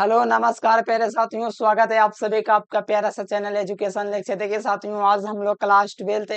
hello नमस्कार प्यारे साथियों स्वागत है आप सभी का आपका प्यारा सा चैनल एजुकेशन लेक्चर देखिए साथियों आज हम लोग class twelfth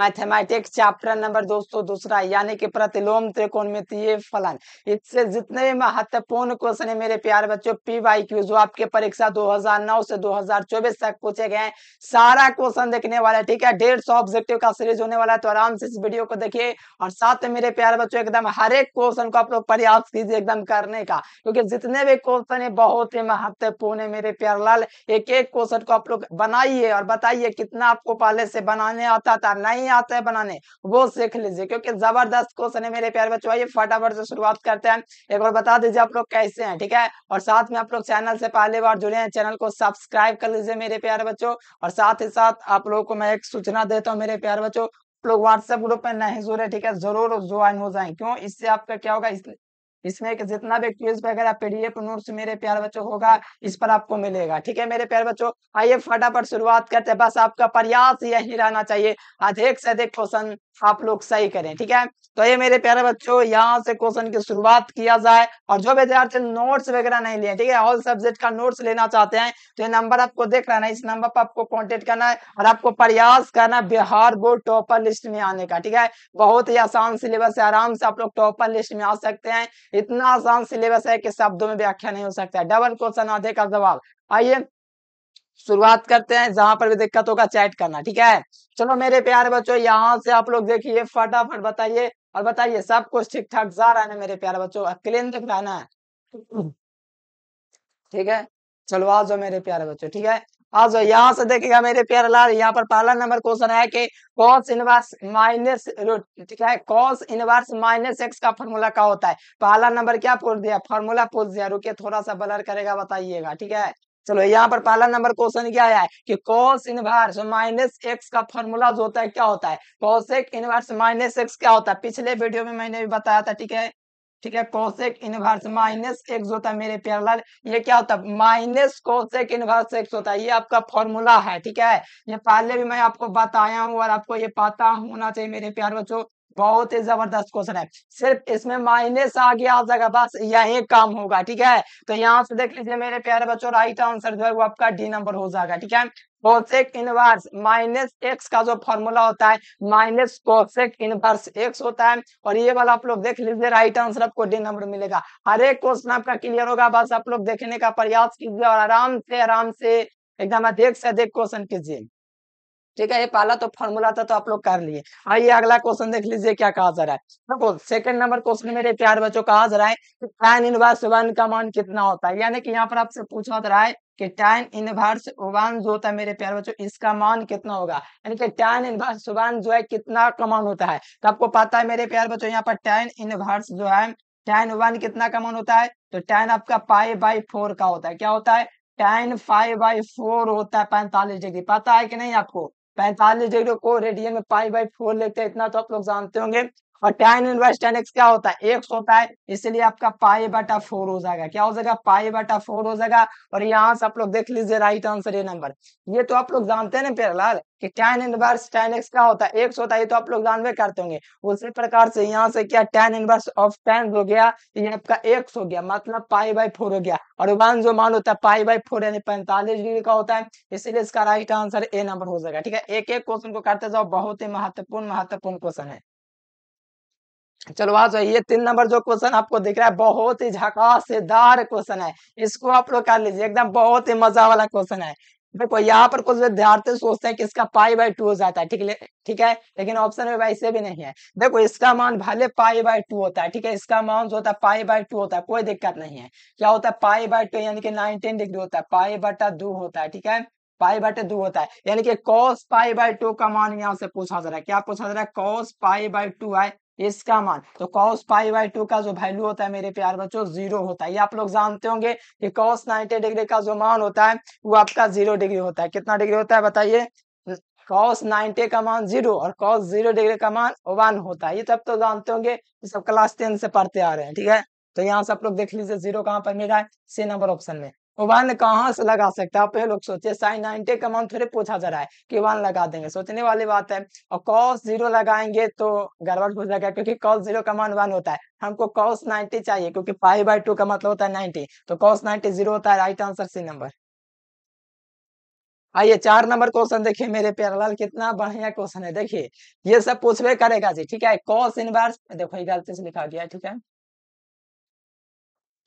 mathematics chapter number दोस्तों दूसरा यानी कि प्रतिलोम त्रिकोणमितीय फलन इससे जितने भी महत्वपूर्ण क्वेश्चन है मेरे प्यारे बच्चों पी वाई क्यू जो आपके परीक्षा दो से दो तक पूछे गए हैं सारा क्वेश्चन देखने वाला है ठीक है डेढ़ सौ ऑब्जेक्टिव का सीरीज होने वाला है तो आराम से इस वीडियो को देखिए और साथ में मेरे प्यारे बच्चों एकदम हर एक क्वेश्चन को आप लोग प्रयास कीजिए एकदम करने का क्योंकि जितने भी क्वेश्चन है बहुत होते हैं हफ्ते पूर्ण मेरे प्यार लाल एक एक क्वेश्चन को आप लोग बनाइए और बताइए कितना आपको पहले से बनाने आता था नहीं आता है बनाने वो सीख लीजिए क्योंकि जबरदस्त क्वेश्चन है मेरे प्यार बच्चों आइए फटाफट से शुरुआत करते हैं एक बार बता दीजिए आप लोग कैसे हैं ठीक है और साथ में आप लोग चैनल से पहले बार जुड़े हैं चैनल को सब्सक्राइब कर लीजिए मेरे प्यार बच्चों और साथ ही साथ आप लोगों को मैं एक सूचना देता हूँ मेरे प्यार बच्चों लोग व्हाट्सएप ग्रुप में नहीं जुड़े ठीक है जरूर ज्वाइन हो जाए क्यों इससे आपका क्या होगा इसलिए इसमें जितना भी क्यूज वगैरह पीडीएफ नोट्स मेरे प्यार बच्चों होगा इस पर आपको मिलेगा ठीक है मेरे प्यार बच्चों आइए फटाफट शुरुआत करते हैं बस आपका प्रयास यही रहना चाहिए अधिक से अधिक क्वेश्चन आप लोग सही करें ठीक है तो ये मेरे प्यारे बच्चों यहाँ से क्वेश्चन की शुरुआत किया जाए और जो विद्यार्थी नोट्स वगैरह नहीं लिए ठीक है ऑल सब्जेक्ट का नोट्स लेना चाहते हैं तो ये नंबर आपको देख रहा है इस नंबर पर आपको कॉन्टेक्ट करना है और आपको प्रयास करना बिहार बोर्ड टॉपर लिस्ट में आने का ठीक है बहुत ही आसान सिलेबस है आराम से आप लोग टॉपर लिस्ट में आ सकते हैं इतना आसान सिलेबस है कि शब्दों में व्याख्या नहीं हो सकता है डबल क्वेश्चन आधे का जवाब आइए शुरुआत करते हैं जहां पर भी दिक्कत होगा चैट करना ठीक है चलो मेरे प्यारे बच्चों यहाँ से आप लोग देखिए फटाफट बताइए और बताइए सब कुछ ठीक ठाक जा रहा है ना मेरे प्यारे बच्चों क्लीन दिख तो रहा है ना ठीक है चलो आ जाओ मेरे प्यारे बच्चों ठीक है आज यहाँ से देखेगा मेरे प्यार लाल यहाँ पर पहला नंबर क्वेश्चन है कि कॉस इनवर्स माइनस ठीक है कॉस इनवर्स माइनस एक्स का फॉर्मूला क्या होता है पहला नंबर क्या पूछ दिया फॉर्मूला पूछ दिया रुके थोड़ा सा बलर करेगा बताइएगा ठीक है चलो यहाँ पर पहला नंबर क्वेश्चन क्या आया है कि कॉस इनवर्स माइनस एक्स का फॉर्मूला जो होता है क्या होता है कॉस एक इनवर्स माइनस एक्स क्या होता है पिछले वीडियो में मैंने भी बताया था ठीक है ठीक है कोसेक इनवर्स माइनस एक्स होता है मेरे प्यार लाल ये क्या होता है माइनस कोसेक इनवर्स एक्स होता है ये आपका फॉर्मूला है ठीक है ये पहले भी मैं आपको बताया हूँ और आपको ये पता होना चाहिए मेरे प्यार बच्चों बहुत ही जबरदस्त क्वेश्चन है सिर्फ इसमें माइनस आ गया आप जगह बस यही काम होगा ठीक है तो यहाँ से देख लीजिए मेरे प्यारे बच्चों राइट आंसर जो है वो आपका डी नंबर हो जाएगा ठीक है कोसेक इनवर्स माइनस एक्स का जो फॉर्मूला होता है माइनस कोसेक इनवर्स एक्स होता है और ये वाला आप लोग देख लीजिए राइट आंसर आपको डी नंबर मिलेगा हर एक क्वेश्चन आपका क्लियर होगा बस आप लोग देखने का प्रयास कीजिए और आराम से आराम से एकदम अधिक से अधिक क्वेश्चन कीजिए ठीक है ये पहला तो फॉर्मूला था तो आप लोग कर लिए आइए अगला क्वेश्चन देख लीजिए क्या कहा जा रहा है सपोज सेकंड नंबर क्वेश्चन मेरे प्यार बच्चों कहा जा रहा है कि टेन इनवर्स वन का मान कितना होता है यानी कि यहाँ पर आपसे पूछा जा रहा है कि टेन इनवर्स वन जो होता है मेरे प्यार बच्चों इसका मान कितना होगा यानी कि टेन इनवर्स वन जो है कितना का मान होता है तो आपको पता है मेरे प्यार बच्चों यहाँ पर टेन इनवर्स जो है टेन वन कितना का मान होता है तो टेन आपका पाई बाई फोर का होता है क्या होता है टेन फाइव बाई फोर होता है पैंतालीस डिग्री पता है कि नहीं आपको पैंतालीस डिग्री को रेडियन में पाई बाई फोर लेते हैं इतना तो आप लोग जानते होंगे और tan इनवर्स tan x क्या होता है x होता है इसलिए आपका पाई बटा फोर हो जाएगा क्या हो जाएगा पाई बटा फोर हो जाएगा और यहाँ से आप लोग देख लीजिए राइट आंसर ये नंबर ये तो आप लोग जानते हैं ना प्यारलाल कि tan इनवर्स tan x क्या होता है x होता है ये तो आप लोग जानवे करते होंगे उसी प्रकार से यहाँ से क्या tan इनवर्स ऑफ tan हो गया तो ये आपका x हो गया मतलब पाई बाई फोर हो गया और वन जो मान होता है पाई बाई फोर यानी पैंतालीस डिग्री का होता है इसलिए इसका राइट आंसर ए नंबर हो जाएगा ठीक है एक एक क्वेश्चन को करते जाओ बहुत ही महत्वपूर्ण महत्वपूर्ण क्वेश्चन है चलो आ जाइए ये तीन नंबर जो क्वेश्चन आपको दिख रहा है बहुत ही झकासेदार क्वेश्चन है इसको आप लोग कर लीजिए एकदम बहुत ही मजा वाला क्वेश्चन है देखो यहाँ पर कुछ विद्यार्थी सोचते हैं कि इसका पाई बाई टू हो जाता है ठीक है ठीक है लेकिन ऑप्शन में वैसे भी नहीं है देखो इसका मान भले पाई बाई टू होता है ठीक है इसका मान जो होता है पाई बाई टू होता है कोई दिक्कत नहीं है क्या होता है पाई बाई टू यानी कि नाइनटीन डिग्री होता है पाई बटा दो होता है ठीक है पाई बटे दो होता है यानी कि कॉस पाई बाई टू का मान यहाँ से पूछा जा रहा है क्या पूछा जा रहा है कॉस पाई बाई टू है इसका मान तो कॉस पाई बाई टू का जो वैल्यू होता है मेरे प्यार बच्चों जीरो होता है ये आप लोग जानते होंगे कि कॉस नाइन्टी डिग्री का जो मान होता है वो आपका जीरो डिग्री होता है कितना डिग्री होता है बताइए कॉस नाइन्टी का मान जीरो और कॉस जीरो डिग्री का मान वन होता है ये सब तो जानते होंगे ये सब क्लास टेन से पढ़ते आ रहे हैं ठीक है तो यहाँ से आप लोग देख लीजिए जीरो कहाँ पर मिल रहा है सी नंबर ऑप्शन में वन कहाँ से लगा सकते हैं आप लोग सोचे साइन नाइनटी का मान थोड़े पूछा जा रहा है कि वन लगा देंगे सोचने वाली बात है और कॉस जीरो लगाएंगे तो गड़बड़ हो जाएगा क्योंकि कॉस जीरो का मान वन होता है हमको कॉस नाइनटी चाहिए क्योंकि फाइव बाई टू का मतलब होता है नाइनटी तो कॉस नाइनटी जीरो होता है राइट आंसर सी नंबर आइए चार नंबर क्वेश्चन देखिए मेरे प्यारलाल कितना बढ़िया क्वेश्चन है देखिए ये सब पूछवे करेगा जी ठीक है कॉस इनवर्स देखो ये गलती से लिखा गया ठीक है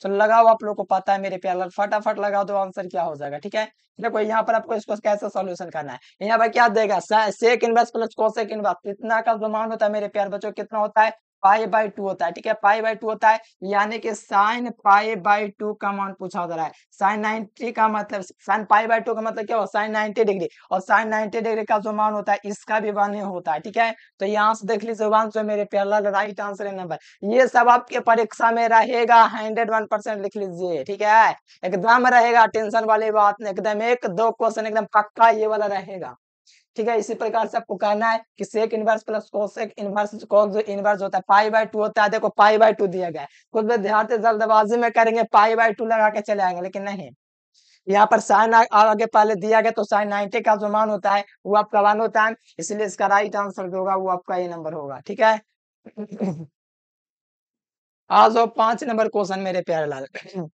तो लगाओ आप लोग को पता है मेरे प्यार फटाफट लगा दो तो आंसर क्या हो जाएगा ठीक है देखो यहाँ पर आपको इसको कैसे सॉल्यूशन करना है यहाँ पर क्या देगा सेक इन्वेस्ट प्लस कोसेक इन्वेस्ट कितना का जमान होता है मेरे प्यार बच्चों कितना होता है पाए बाय टू होता है ठीक है पाए बाय टू होता है यानी कि साइन पाए बाय टू का मान पूछा जा रहा है साइन नाइनटी का मतलब साइन पाए बाय टू का मतलब क्या हो साइन नाइनटी डिग्री और साइन नाइनटी डिग्री का जो मान होता है इसका भी वन होता है ठीक है तो यहाँ से देख लीजिए वन जो मेरे पहला राइट आंसर है नंबर ये सब आपके परीक्षा में रहेगा हंड्रेड वन परसेंट लिख लीजिए ठीक है एकदम रहेगा टेंशन वाली बात नहीं एकदम एक दो क्वेश्चन एकदम पक्का ये वाला रहेगा ठीक है इसी प्रकार से आपको कहना है कि sec inverse plus cosec inverse cos जो इनवर्स होता है पाई बाय टू होता है देखो पाई बाय टू दिया गया है कुछ विद्यार्थी जल्दबाजी में करेंगे पाई बाय टू लगा के चले आएंगे लेकिन नहीं यहाँ पर साइन आगे पहले दिया गया तो साइन नाइनटी का जो मान होता है वो आपका वन होता है इसलिए इसका राइट आंसर जो होगा वो आपका ए नंबर होगा ठीक है आज जाओ पांच नंबर क्वेश्चन मेरे प्यारे लाल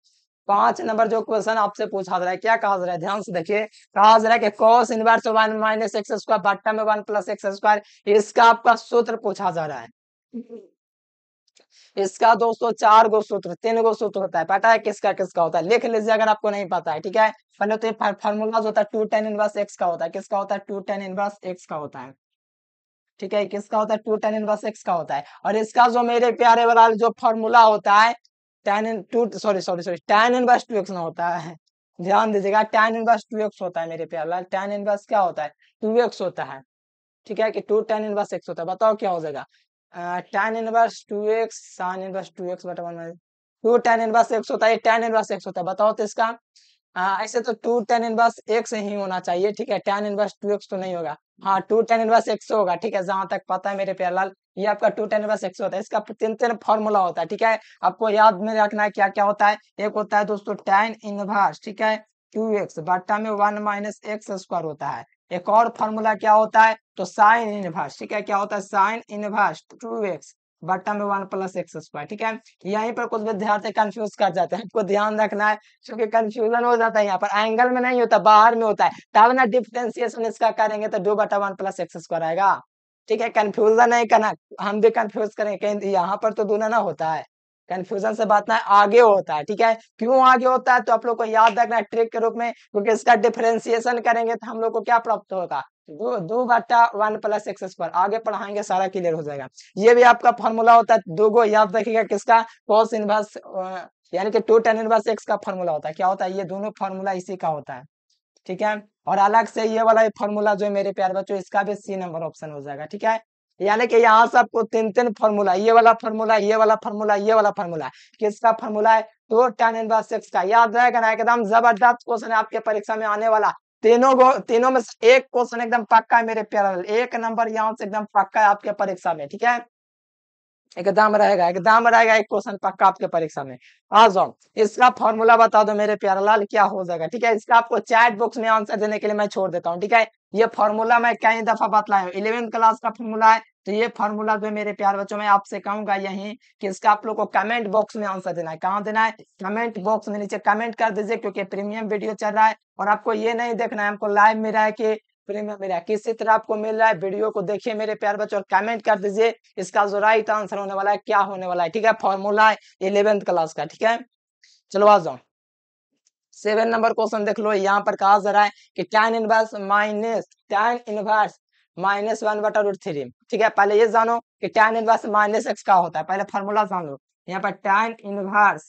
पांच नंबर जो क्वेश्चन आपसे पूछा जा रहा है क्या कहा जा रहा है ध्यान से देखिए कहा जा रहा है कि cos inverse one minus x square बट्टा में वन प्लस एक्स स्क्वायर इसका आपका सूत्र पूछा जा रहा है इसका दोस्तों चार गो सूत्र तीन गो सूत्र होता है पता है किसका किसका होता है लिख लीजिए अगर आपको नहीं पता है ठीक है पहले तो ये फार्मूला होता है टू टेन इनवर्स एक्स का होता है किसका होता है टू टेन इनवर्स एक्स का होता है ठीक है किसका होता है टू टेन इनवर्स एक्स का होता है और इसका जो मेरे प्यारे वाला जो फॉर्मूला होता है tan n two sorry sorry sorry tan n बस टू एक्स ना होता है ध्यान दीजिएगा टेन n बस टू एक्स होता है मेरे प्यार लाल tan n बस क्या होता है टू एक्स होता है ठीक है कि टू टेन n बस एक्स होता है बताओ क्या हो जाएगा टेन बस टू एक्स साइन 2x बस टू एक्स बटा टू टेन tan बस एक्स होता है टेन tan बस एक्स होता है बताओ तो इसका हाँ, ऐसे तो टू टेन इनवर्स एक्स ही होना चाहिए ठीक है टेन इनवर्स टू एक्स तो नहीं होगा हाँ टू टेन इनवर्स एक्स होगा ठीक है जहां तक पता है मेरे प्यार लाल ये आपका टू टेन इनवर्स एक्स होता है इसका तीन फॉर्मूला होता है ठीक है आपको याद में रखना है क्या क्या होता है एक होता है दोस्तों टेन इनवर्स ठीक है टू एक्स बट्टा में वन माइनस एक्स स्क्वायर होता है एक और फॉर्मूला क्या होता है तो साइन इनवर्स ठीक है क्या होता है साइन इनवर्स टू एक्स बट्टा में वन प्लस एक्स स्क्वायर ठीक है यहीं पर कुछ विद्यार्थी कंफ्यूज कर जाते हैं आपको ध्यान रखना है क्योंकि कंफ्यूजन हो जाता है यहाँ पर एंगल में नहीं होता बाहर में होता है तब ना डिफ्रेंसिएशन इसका करेंगे तो दो बटा वन प्लस एक्स स्क्वायर आएगा ठीक है कंफ्यूजन नहीं करना हम भी कंफ्यूज करेंगे कहीं यहाँ पर तो दोनों ना होता है कंफ्यूजन से बात ना आगे होता है ठीक है क्यों आगे होता है तो आप लोग को याद रखना ट्रिक के रूप में क्योंकि इसका डिफ्रेंसिएशन करेंगे तो हम लोग को क्या प्राप्त होगा दो दो बटा वन प्लस एक्स स्क्वायर आगे पढ़ाएंगे सारा क्लियर हो जाएगा ये भी आपका फॉर्मूला होता है दो गो याद रखिएगा किसका कॉस इनवर्स यानी कि टू टेन इनवर्स एक्स का फॉर्मूला होता है क्या होता है ये दोनों फॉर्मूला इसी का होता है ठीक है और अलग से ये वाला फॉर्मूला जो है मेरे प्यार बच्चों इसका भी सी नंबर ऑप्शन हो जाएगा ठीक है यानी कि यहाँ से आपको तीन तीन फॉर्मूला ये वाला फॉर्मूला ये वाला फॉर्मूला ये वाला फॉर्मूला किसका फॉर्मूला है टू टेन इनवर्स एक्स का याद रहेगा ना एकदम जबरदस्त क्वेश्चन है आपके परीक्षा में आने वाला तीनों को तीनों में एक क्वेश्चन एकदम पक्का है मेरे प्यारे एक नंबर यहाँ से एकदम पक्का है आपके परीक्षा में ठीक है एकदम रहेगा एकदम रहेगा एक क्वेश्चन पक्का आपके परीक्षा में आ जाओ इसका फॉर्मूला बता दो मेरे प्यारा लाल क्या हो जाएगा ठीक है इसका आपको चैट बॉक्स में आंसर देने के लिए मैं छोड़ देता हूँ ठीक है ये फॉर्मूला मैं कई दफा बतलाया हूँ इलेवेंथ क्लास का फॉर्मूला है तो ये फॉर्मूला जो मेरे प्यार बच्चों में आपसे कहूंगा यही कि इसका आप लोग को कमेंट बॉक्स में आंसर देना है कहाँ देना है कमेंट बॉक्स में नीचे कमेंट कर दीजिए क्योंकि प्रीमियम वीडियो चल रहा है और आपको ये नहीं देखना है हमको लाइव मिल रहा है कि प्रीमियम मिल रहा है किसी तरह आपको मिल रहा है वीडियो को देखिए मेरे प्यार बच्चों और कमेंट कर दीजिए इसका जो राइट आंसर होने वाला है क्या होने वाला है ठीक है फॉर्मूला है इलेवेंथ क्लास का ठीक है चलो आ जाओ सेवन नंबर क्वेश्चन देख लो यहाँ पर कहा जा रहा है कि tan inverse minus tan inverse minus one बटा रूट थ्री ठीक है पहले ये जानो कि टैन इनवर्स माइनस एक्स का होता है पहले फॉर्मूला जान लो यहाँ पर टैन इनवर्स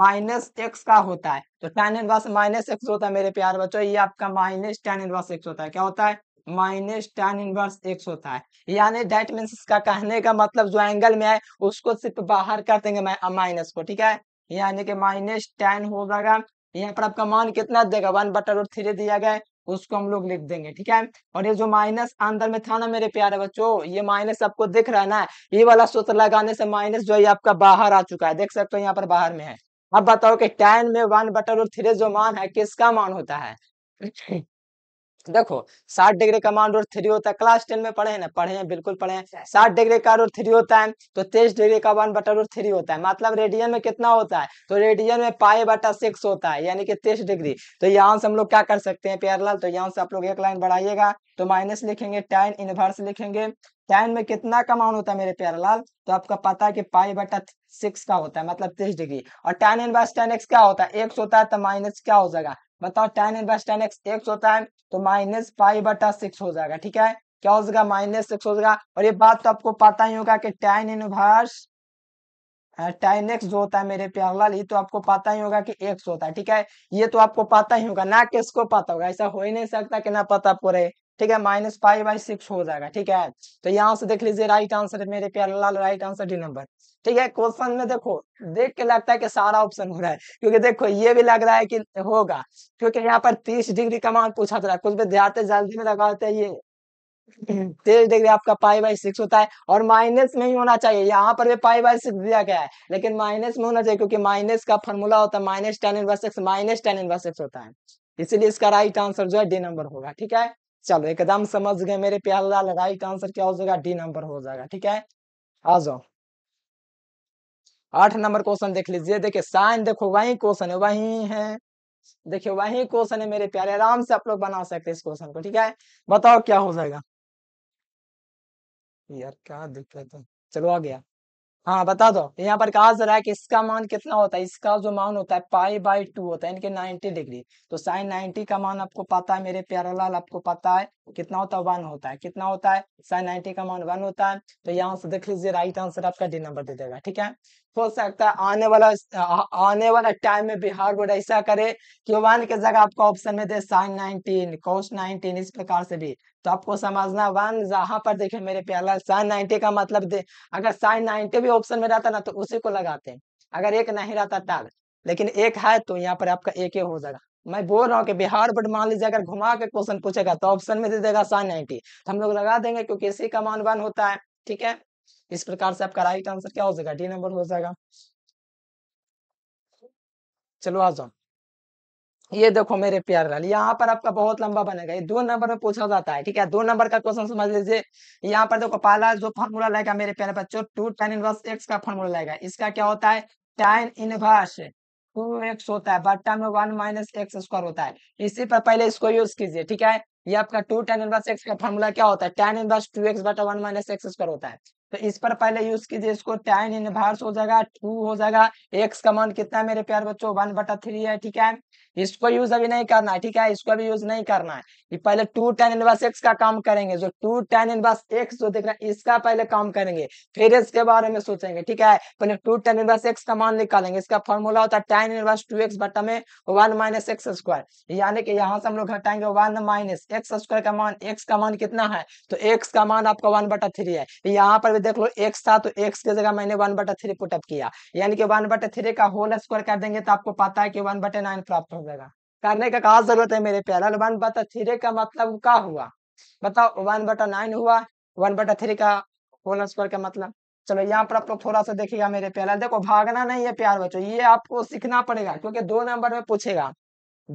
माइनस एक्स का होता है तो टैन इनवर्स माइनस एक्स होता है मेरे प्यार बच्चों ये आपका माइनस टैन इनवर्स एक्स होता है क्या होता है माइनस टैन इनवर्स एक्स होता है यानी डेट मीन इसका कहने का मतलब जो एंगल में है उसको सिर्फ बाहर कर देंगे माइनस को ठीक है यानी कि माइनस टेन हो जाएगा यहाँ पर आपका मान कितना देगा वन बटर रूट थ्री दिया गया उसको हम लोग लिख देंगे ठीक है और ये जो माइनस अंदर में था ना मेरे प्यारे बच्चों ये माइनस आपको दिख रहा है ना ये वाला सूत्र लगाने से माइनस जो है आपका बाहर आ चुका है देख सकते हो यहाँ पर बाहर में है अब बताओ कि टेन में वन बटर और थ्री जो मान है किसका मान होता है देखो साठ डिग्री का मान रूट थ्री होता है क्लास टेन में पढ़े हैं ना पढ़े हैं बिल्कुल पढ़े हैं साठ डिग्री का रूट थ्री होता है तो तेईस डिग्री का वन बटा रूट थ्री होता है मतलब रेडियन में कितना होता है तो रेडियन में पाए बटा सिक्स होता है यानी कि तेईस डिग्री तो यहाँ से हम लोग क्या कर सकते हैं प्यारलाल तो यहाँ से आप लोग एक लाइन बढ़ाइएगा तो माइनस लिखेंगे टाइन इनवर्स लिखेंगे टेन में कितना का मान होता है मेरे प्यारा लाल तो आपका पता है कि पाई बटा सिक्स का होता है मतलब तीस डिग्री और टेन इन बस टेन एक्स क्या होता है एक्स होता है तो माइनस क्या हो जाएगा बताओ टेन इन बस टेन एक्स एक्स होता है तो माइनस पाई बटा सिक्स हो जाएगा ठीक है क्या हो जाएगा माइनस सिक्स हो जाएगा और ये बात तो आपको पता ही होगा कि टेन इनवर्स टाइन एक्स जो होता है मेरे प्यारलाल ये तो आपको पता ही होगा कि एक्स होता है ठीक है ये तो आपको पता ही होगा ना किसको पता होगा ऐसा हो ही नहीं सकता कि ना पता पूरे ठीक है माइनस फाइव बाई सिक्स हो जाएगा ठीक है तो यहाँ से देख लीजिए राइट आंसर है मेरे प्यार लाल राइट आंसर डी नंबर ठीक है क्वेश्चन में देखो देख के लगता है कि सारा ऑप्शन हो रहा है क्योंकि देखो ये भी लग रहा है कि होगा क्योंकि यहाँ पर तीस डिग्री का मान पूछा था कुछ विद्यार्थी जल्दी में लगाते ये तेईस डिग्री आपका पाई बाई सिक्स होता है और माइनस में ही होना चाहिए यहाँ पर भी पाई बाई सिक्स दिया गया है लेकिन माइनस में होना चाहिए क्योंकि माइनस का फॉर्मूला होता है minus tan inverse x minus tan inverse x होता है इसीलिए इसका राइट आंसर जो है डी नंबर होगा ठीक है चलो एकदम समझ गए मेरे प्याला लगाई का आंसर क्या हो जाएगा डी नंबर हो जाएगा ठीक है आ जाओ आठ नंबर क्वेश्चन देख लीजिए देखिए साइन देखो वही क्वेश्चन है वही है देखिए वही क्वेश्चन है मेरे प्यारे आराम से आप लोग बना सकते इस क्वेश्चन को ठीक है बताओ क्या हो जाएगा यार क्या दिक्कत है चलो आ गया हाँ बता दो यहाँ पर कहा जा रहा है कि इसका मान कितना होता है इसका जो मान होता है पाई बाई टू होता है इनके 90 डिग्री तो साइन 90 का मान आपको पता है मेरे प्यारा लाल आपको पता है कितना होता है वन होता है कितना होता है साइन 90 का मान वन होता है तो यहाँ से देख लीजिए राइट आंसर आपका डी नंबर दे देगा ठीक है हो सकता है आने वाला आने वाला टाइम में बिहार बोर्ड ऐसा करे कि वन के जगह आपको ऑप्शन में दे साइन नाइनटीन कोस नाइनटीन इस प्रकार से भी तो आपको समझना वन जहां पर देखे मेरे प्याला साइन नाइनटी का मतलब दे अगर साइन नाइनटी भी ऑप्शन में रहता ना तो उसी को लगाते हैं अगर एक नहीं रहता टाल लेकिन एक है तो यहाँ पर आपका एक ही हो जाएगा मैं बोल रहा हूँ कि बिहार बोर्ड मान लीजिए अगर घुमा के क्वेश्चन पूछेगा तो ऑप्शन में दे देगा साइन नाइनटी तो हम लोग लगा देंगे क्योंकि इसी का मान वन होता है ठीक है इस प्रकार से आपका राइट आंसर क्या हो जाएगा डी नंबर हो जाएगा चलो आ जाओ ये देखो मेरे प्यार लाल यहाँ पर आपका बहुत लंबा बनेगा ये दो नंबर में पूछा जाता है ठीक है दो नंबर का क्वेश्चन समझ लीजिए यहाँ पर देखो पहला जो फॉर्मूला लगेगा मेरे प्यारे बच्चों टू टेन इनवर्स एक्स का फॉर्मूला लगेगा इसका क्या होता है टेन इनवर्स टू एक्स होता है बट्टा में वन माइनस एक्स स्क्वायर होता है इसी पर पहले इसको यूज कीजिए ठीक है ये आपका टू टेन इनवर्स एक्स का फॉर्मूला क्या होता है टेन इनवर्स टू एक्स बटा वन माइनस एक्स स्क्वायर होता है तो इस पर पहले यूज कीजिए इसको टैन इनवर्स हो जाएगा टू हो जाएगा एक्स का मान कितना है मेरे प्यार बच्चों वन बटा थ्री है ठीक है इसको यूज अभी नहीं करना है ठीक है इसको अभी यूज नहीं करना है ये पहले टू टेन इनवर्स एक्स का काम करेंगे जो टू टेन इनवर्स एक्स जो देख रहे हैं इसका पहले काम करेंगे फिर इसके बारे में सोचेंगे ठीक है पहले टू टेन इनवर्स एक्स का मान निकालेंगे इसका फॉर्मूला होता है टेन इनवर्स टू एक्स बटा में वन माइनस एक्स स्क्वायर यानी कि यहाँ से हम लोग घटाएंगे वन माइनस एक्स स्क्वायर का मान एक्स का मान कितना है तो एक्स का मान आपका वन बटा थ्री है यहाँ पर पे देख लो एक्स था तो एक्स की जगह मैंने वन बटा थ्री पुटअप किया यानी कि वन बटे थ्री का होल स्क्वायर कर देंगे तो आपको पता है कि वन बटे नाइन प्राप्त हो जाएगा करने का कहा जरूरत है मेरे प्यार वन बटा थ्री का मतलब क्या हुआ बताओ वन बटा नाइन हुआ वन बटा थ्री का होल स्क्वायर का मतलब चलो यहाँ पर आप लोग थोड़ा सा देखिएगा मेरे प्यार देखो भागना नहीं है प्यार बच्चों ये आपको सीखना पड़ेगा क्योंकि दो नंबर में पूछेगा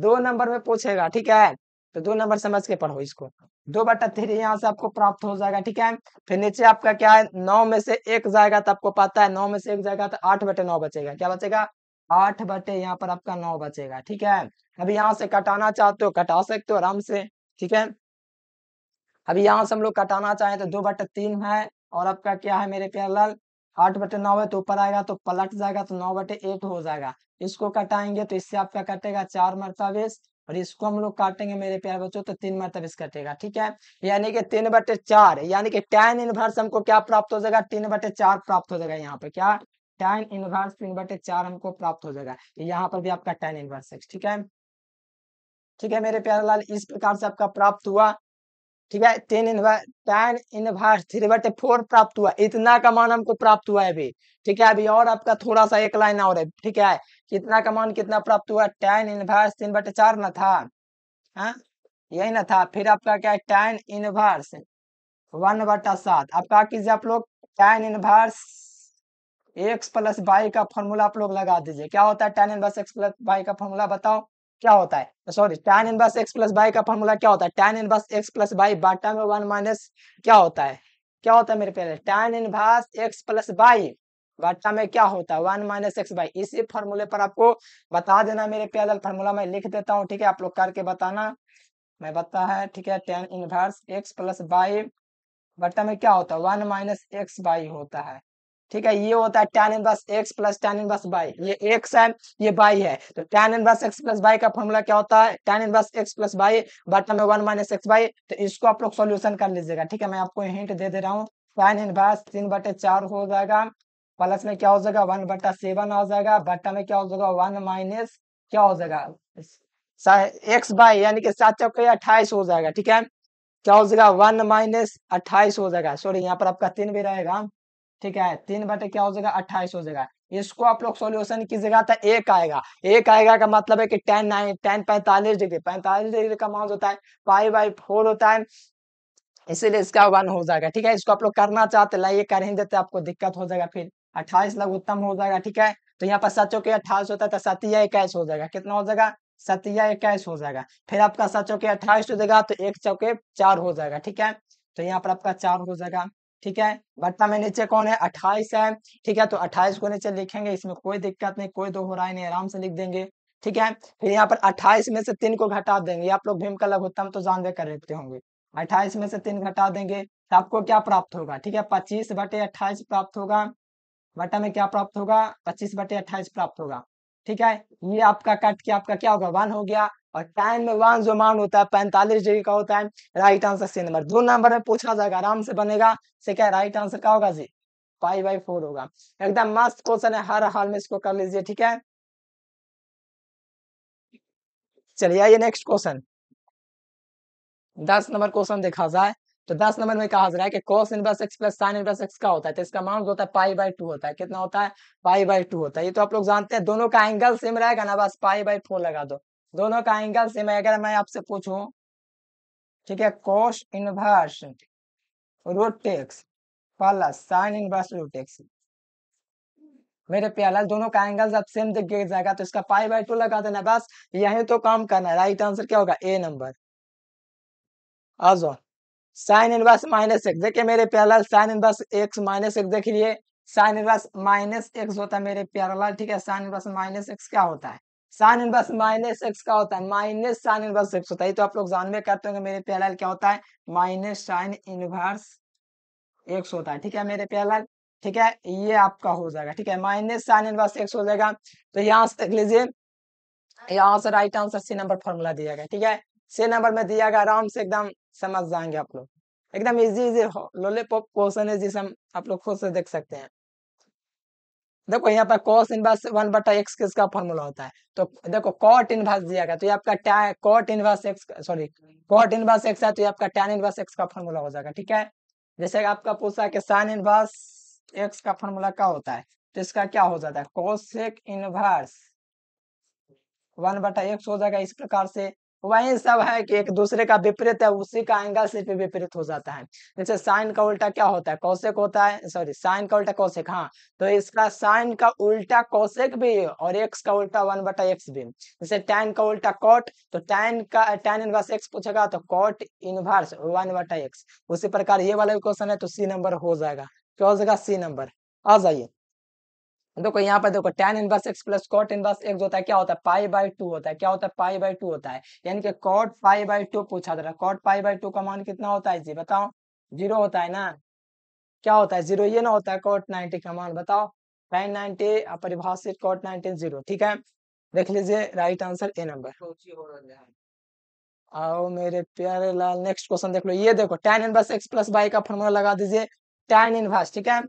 दो नंबर में पूछेगा ठीक है तो दो नंबर समझ के पढ़ो इसको दो बटा थ्री यहाँ से आपको प्राप्त हो जाएगा ठीक है फिर नीचे आपका क्या है नौ में से एक जाएगा तो आपको पता है नौ में से एक जाएगा तो आठ बटे नौ बचेगा क्या बचेगा आठ बटे यहाँ पर आपका नौ बचेगा ठीक है अभी यहाँ से कटाना चाहते हो कटा सकते हो आराम से ठीक है अभी यहाँ से हम लोग कटाना चाहें तो दो बटे तीन है और आपका क्या है मेरे प्यार लाल आठ बटे नौ है तो ऊपर आएगा तो पलट जाएगा तो नौ बटे एट हो जाएगा इसको कटाएंगे तो इससे आपका कटेगा चार मरता और इसको हम लोग काटेंगे मेरे प्यार बच्चों तो तीन मरतब इस कटेगा ठीक है यानी कि तीन बटे चार यानी कि इन इनवर्स हमको क्या प्राप्त हो जाएगा तीन बटे चार प्राप्त हो जाएगा यहाँ पे क्या टैन इनवर्स तीन बटे चार हमको प्राप्त हो जाएगा यहाँ पर भी आपका इन इनवर्स ठीक है ठीक है मेरे प्यारे लाल इस प्रकार से आपका प्राप्त हुआ ठीक है टेन टेन इनवर्स थ्री बटे फोर प्राप्त हुआ इतना का मान हमको प्राप्त हुआ है अभी ठीक है अभी और आपका थोड़ा सा एक लाइन और है ठीक है कितना का मान कितना प्राप्त हुआ टेन इनवर्स तीन बटे चार ना था हाँ, यही ना था फिर आपका क्या है टेन इनवर्स वन बटा सात आपका कीजिए आप लोग tan inverse x plus y का फॉर्मूला आप लोग लगा दीजिए क्या होता है tan inverse x plus y का फॉर्मूला बताओ क्या होता है sorry tan inverse x plus y का फॉर्मूला क्या होता है इन बस एक्स प्लस बाई बाटा में वन माइनस क्या होता है क्या होता है मेरे ten inverse x plus by बाटा में क्या होता है वन माइनस एक्स बाई इसी फॉर्मूले पर आपको बता देना मेरे प्यारे फॉर्मूला मैं लिख देता हूँ ठीक है आप लोग करके बताना मैं बता है ठीक है tan inverse x plus by बाटा में क्या होता है वन माइनस एक्स बाई होता है ठीक है ये होता है tan inverse x plus ten in बस बाई ये एक्स है ये बाई है तो tan inverse x plus y का फॉर्मूला क्या होता है tan inverse x plus y बटा में वन माइनस एक्स बाई तो इसको आप लोग सॉल्यूशन कर लीजिएगा ठीक है मैं आपको हिंट दे दे रहा हूँ टेन इन बस तीन बटे चार हो जाएगा प्लस में क्या हो जाएगा वन बटा सेवन हो जाएगा बटा में क्या हो जाएगा वन माइनस क्या हो जाएगा एक्स बाई यानी कि सात चौके अट्ठाईस हो जाएगा ठीक है क्या हो जाएगा वन माइनस अट्ठाईस हो जाएगा सॉरी यहाँ पर आपका तीन भी रहेगा ठीक है तीन बटे क्या हो जाएगा अट्ठाईस हो जाएगा इसको आप लोग सोल्यूशन जगह था एक आएगा एक आएगा का मतलब है कि टेन नाइन टेन पैंतालीस डिग्री पैंतालीस डिग्री का मान होता है फाइव बाई फोर होता है इसीलिए इसका वन हो जाएगा ठीक है इसको आप लोग करना चाहते लाइए कर ही देते आपको दिक्कत हो जाएगा फिर अट्ठाईस उत्तम हो जाएगा ठीक है तो यहाँ पर सचो के अट्ठाईस होता है तो सतिया इक्कीस हो जाएगा कितना हो जाएगा सतिया इक्कीस हो जाएगा फिर आपका सचो के अट्ठाईस हो जाएगा तो एक चौके चार हो जाएगा ठीक है तो यहाँ पर आपका चार हो जाएगा ठीक है बट्टा में नीचे कौन है अट्ठाईस है ठीक है तो अट्ठाईस को नीचे लिखेंगे इसमें कोई दिक्कत नहीं कोई दो तो हो रहा नहीं आराम से लिख देंगे ठीक है फिर यहाँ पर अट्ठाईस में से तीन को घटा देंगे आप लोग भीम का लघुत्तम तो जानवे कर रखते होंगे अट्ठाईस में से तीन घटा देंगे तो आपको क्या प्राप्त होगा ठीक है पच्चीस बटे अट्ठाईस प्राप्त होगा बटा में क्या प्राप्त होगा पच्चीस बटे अट्ठाईस प्राप्त होगा ठीक है ये आपका कट के आपका क्या होगा वन हो गया और टाइम में वन जो अमाउंट होता है पैंतालीस डिग्री का होता है राइट आंसर सी नंबर दो नंबर में पूछा जाएगा आराम से बनेगा से क्या राइट आंसर क्या होगा जी पाई बाई फोर होगा एकदम मस्त क्वेश्चन है हर हाल में इसको कर लीजिए ठीक है चलिए आइए नेक्स्ट क्वेश्चन दस नंबर क्वेश्चन देखा जाए तो दस नंबर में कहा जा रहा है कि cos inverse x plus sine inverse x का होता है तो इसका मान होता है पाई बाई टू होता है कितना होता है पाई बाई टू होता है ये तो आप लोग जानते हैं दोनों का एंगल सेम रहेगा ना बस पाई बाई फोर लगा दो दोनों का एंगल सेम है अगर मैं आपसे पूछूं ठीक है cos inverse root x plus sine inverse root x मेरे प्याला दोनों का एंगल जब सेम दिख जाएगा तो इसका पाई बाई टू लगा देना बस यही तो काम करना है राइट आंसर क्या होगा ए नंबर आज साइन इनवर्स माइनस एक्स देखिए मेरे प्याला sine inverse x minus x देख लिए साइन इनवर्स माइनस एक्स होता है मेरे प्याला ठीक है साइन इनवर्स माइनस एक्स क्या होता है साइन इनवर्स माइनस एक्स का होता है माइनस साइन इनवर्स एक्स होता है तो आप लोग जान में करते होंगे मेरे पैरल क्या होता है माइनस साइन इनवर्स एक्स होता है ठीक है मेरे पैरल ठीक है ये आपका हो जाएगा ठीक है माइनस साइन इनवर्स एक्स हो जाएगा तो यहाँ से देख लीजिए यहाँ से right answer C number formula दिया गया ठीक है सी नंबर में दिया गया आराम से एकदम समझ जाएंगे आप लोग एकदम easy easy lollipop question है जिसे हम आप लोग खुद से देख सकते हैं देखो यहाँ पर कॉस इनवर्स वन बटा एक्स किसका फॉर्मूला होता है तो देखो कॉट इनवर्स दिया गया तो ये आपका tan cot inverse x sorry cot inverse x है तो ये आपका टैन इनवर्स एक्स का फॉर्मूला हो जाएगा ठीक है जैसे आपका पूछा कि साइन इनवर्स एक्स का फॉर्मूला क्या होता है तो इसका क्या हो जाता है कोसेक इनवर्स वन बटा एक्स हो जाएगा इस प्रकार से वही सब है कि एक दूसरे का विपरीत है उसी का एंगल सिर्फ विपरीत हो जाता है जैसे साइन का उल्टा क्या होता है कौशिक होता है सॉरी साइन का उल्टा कौशिक हाँ तो इसका साइन का उल्टा कौशिक भी और एक्स का उल्टा वन बटा एक्स भी जैसे टेन का उल्टा कॉट तो टेन का टेन इनवर्स एक्स पूछेगा तो कॉट इनवर्स वन बटा एक्स उसी प्रकार ये वाला क्वेश्चन है तो सी नंबर हो जाएगा क्या हो जाएगा सी नंबर आ जाइए देखो यहाँ पर देखो tan inverse x plus cot inverse x होता है क्या होता है पाई बाई टू होता है क्या होता है पाई बाई टू होता है यानी कि कॉट पाई बाई टू पूछा जा रहा है कॉट पाई बाई टू का मान कितना होता है जी बताओ जीरो होता है ना क्या होता है जीरो ये ना होता है कॉट नाइनटी का मान बताओ साइन नाइनटी अपरिभाषित कॉट नाइनटी जीरो ठीक है देख लीजिए राइट आंसर ए नंबर आओ मेरे प्यारे लाल नेक्स्ट क्वेश्चन देख लो ये देखो tan inverse x plus y का फॉर्मूला लगा दीजिए टेन इनवर्स ठीक है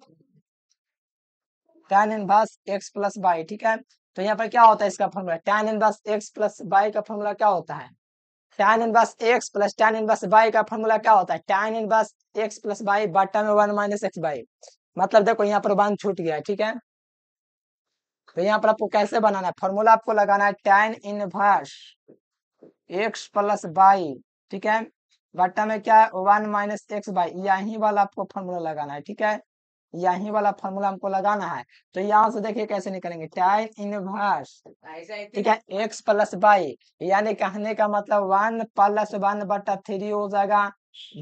tan inverse x plus y ठीक है तो यहाँ पर क्या होता है इसका formula tan inverse x plus y का फॉर्मूला क्या होता है tan inverse x plus ten in बस बाई का फॉर्मूला क्या होता है tan बस एक्स प्लस बाई बटन में वन माइनस एक्स बाई मतलब देखो यहाँ पर वन छूट गया ठीक है तो यहाँ पर आपको कैसे बनाना है फॉर्मूला आपको लगाना है tan in inverse x plus y ठीक है बट्टा में क्या है वन माइनस एक्स बाई यही वाला आपको फॉर्मूला लगाना है ठीक है यही वाला फॉर्मूला हमको लगाना है तो यहाँ से देखिए कैसे निकलेंगे टाइल इनवर्स ठीक है एक्स प्लस बाई यानी कहने का मतलब वन प्लस वन बटा थ्री हो जाएगा